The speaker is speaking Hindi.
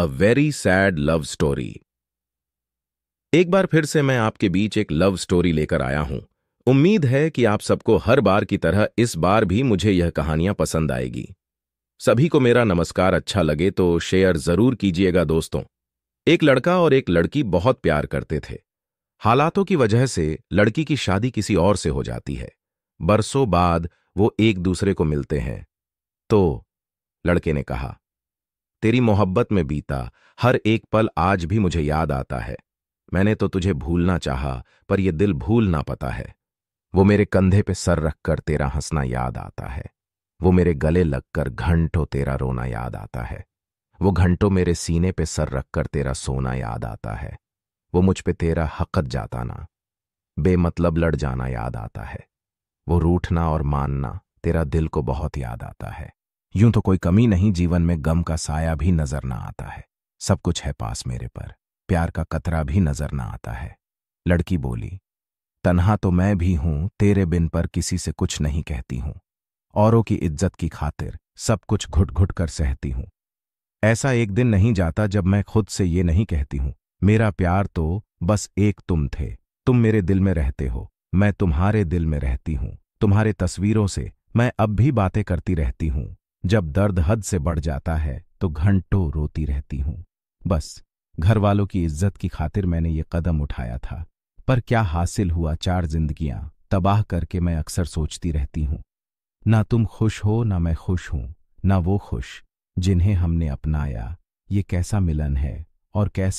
अ वेरी सैड लव स्टोरी एक बार फिर से मैं आपके बीच एक लव स्टोरी लेकर आया हूं उम्मीद है कि आप सबको हर बार की तरह इस बार भी मुझे यह कहानियां पसंद आएगी सभी को मेरा नमस्कार अच्छा लगे तो शेयर जरूर कीजिएगा दोस्तों एक लड़का और एक लड़की बहुत प्यार करते थे हालातों की वजह से लड़की की शादी किसी और से हो जाती है बरसों बाद वो एक दूसरे को मिलते हैं तो लड़के ने कहा तेरी मोहब्बत में बीता हर एक पल आज भी मुझे याद आता है मैंने तो तुझे भूलना चाहा पर यह दिल भूल ना पता है वो मेरे कंधे पे सर रखकर तेरा हंसना याद आता है वो मेरे गले लगकर घंटों तेरा रोना याद आता है वो घंटों मेरे सीने पे सर रखकर तेरा सोना याद आता है वो मुझ पे तेरा हकत जाता ना बेमतलब लड़ जाना याद आता है वो रूठना और मानना तेरा दिल को बहुत याद आता है यूं तो कोई कमी नहीं जीवन में गम का साया भी नजर ना आता है सब कुछ है पास मेरे पर प्यार का कतरा भी नजर ना आता है लड़की बोली तन्हा तो मैं भी हूं तेरे बिन पर किसी से कुछ नहीं कहती हूं औरों की इज्जत की खातिर सब कुछ घुट घुट कर सहती हूं ऐसा एक दिन नहीं जाता जब मैं खुद से ये नहीं कहती हूं मेरा प्यार तो बस एक तुम थे तुम मेरे दिल में रहते हो मैं तुम्हारे दिल में रहती हूं तुम्हारे तस्वीरों से मैं अब भी बातें करती रहती हूं जब दर्द हद से बढ़ जाता है तो घंटों रोती रहती हूं बस घर वालों की इज्जत की खातिर मैंने ये कदम उठाया था पर क्या हासिल हुआ चार जिंदगियां तबाह करके मैं अक्सर सोचती रहती हूं ना तुम खुश हो ना मैं खुश हूं ना वो खुश जिन्हें हमने अपनाया ये कैसा मिलन है और कैसा